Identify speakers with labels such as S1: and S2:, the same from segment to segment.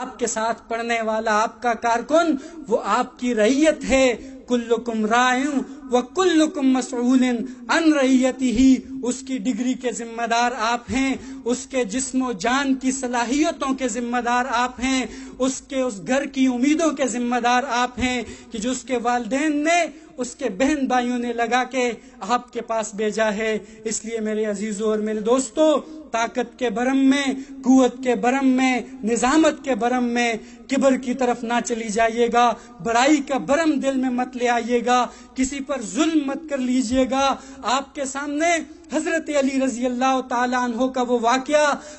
S1: आपके साथ पढ़ने वाला आपका कारकुन वो आपकी रैयत है कुल्लुकुम राय व कुल्लुकुम मसूल अन रही ही उसकी डिग्री के जिम्मेदार आप हैं उसके जिस्म जान की सलाहियतों के जिम्मेदार आप हैं उसके उस घर की उम्मीदों के जिम्मेदार आप हैं कि जो उसके वालदेन ने उसके बहन भाइयों ने लगा के आपके पास भेजा है इसलिए मेरे अजीजों और मेरे दोस्तों ताकत के भरम में कुत के भरम में निजामत के भरम में किबर की तरफ ना चली जाइएगा बड़ाई का भरम दिल में मत मत ले आइएगा किसी पर जुल्म मत कर लीजिएगा आपके सामने हजरत अली रजी अल्लाह तहो का वो वाक़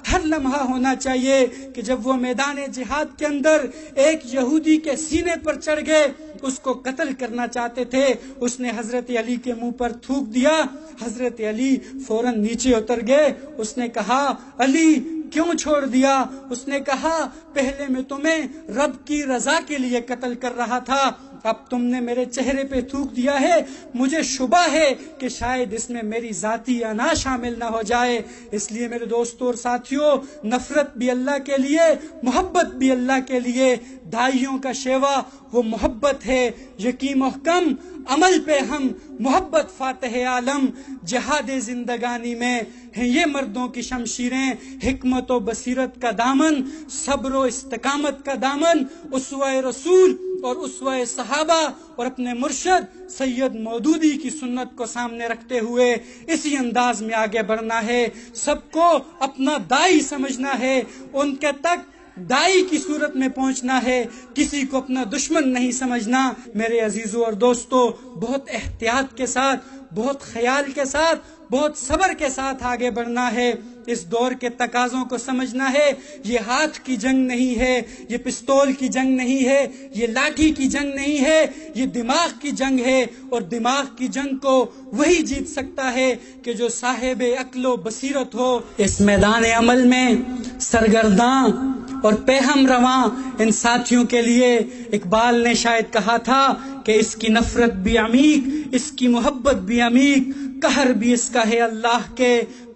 S1: हर लम्हा होना चाहिए कि जब वो मैदान जिहाद के अंदर एक यहूदी के सीने पर चढ़ गए उसको कत्ल करना चाहते थे उसने हजरत अली के मुंह पर थूक दिया हजरत अली फौरन नीचे उतर गए उसने कहा अली क्यों छोड़ दिया उसने कहा पहले मैं तुम्हें रब की रजा के लिए कत्ल कर रहा था अब तुमने मेरे चेहरे पे थूक दिया है मुझे शुबा है कि शायद इसमें मेरी जाती अना शामिल ना हो जाए इसलिए मेरे दोस्तों और साथियों नफरत भी अल्लाह के लिए मोहब्बत भी अल्लाह के लिए दाइयों का शेवा वो मोहब्बत है यकी महकम अमल पे हम मोहब्बत फातह आलम जहाद जिंदगानी में हैं ये मर्दों की शमशीरें हमत व बसीरत का दामन सब्र इस्तकामत का दामन उसवा रसूल और उस सहाबा और अपने मुर्शद सैयद मौदूदी की सुन्नत को सामने रखते हुए इसी अंदाज में आगे बढ़ना है सबको अपना दाई समझना है उनके तक दाई की सूरत में पहुंचना है किसी को अपना दुश्मन नहीं समझना मेरे अजीजों और दोस्तों बहुत एहतियात के साथ बहुत ख्याल के साथ बहुत सबर के साथ आगे बढ़ना है इस दौर के तकाजों को समझना है ये हाथ की जंग नहीं है ये पिस्तौल की जंग नहीं है ये लाठी की जंग नहीं है ये दिमाग की जंग है और दिमाग की जंग को वही जीत सकता है कि जो साहेब अकलो बसीरत हो इस मैदान अमल में सरगर्दा और पेहम रवा इन साथियों के लिए इकबाल ने शायद कहा था कि इसकी नफरत भी अमीक इसकी मोहब्बत भी अमीक कहर भी इसका है अल्लाह के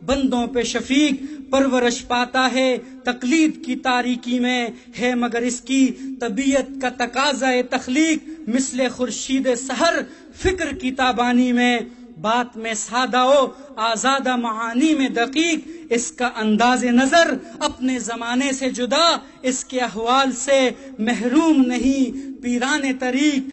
S1: बंदों पे शफीक परवरश पाता है तकलीद की तारीकी में है मगर इसकी तबीयत का तकाजा तखलीक मिसल खुर्शीद सहर फिक्र की ताबानी में बात में सादा हो आजादा महानी में दकीक इसका अंदाज नजर अपने जमाने से जुदा इसके अहवाल से महरूम नहीं पीरान तरीक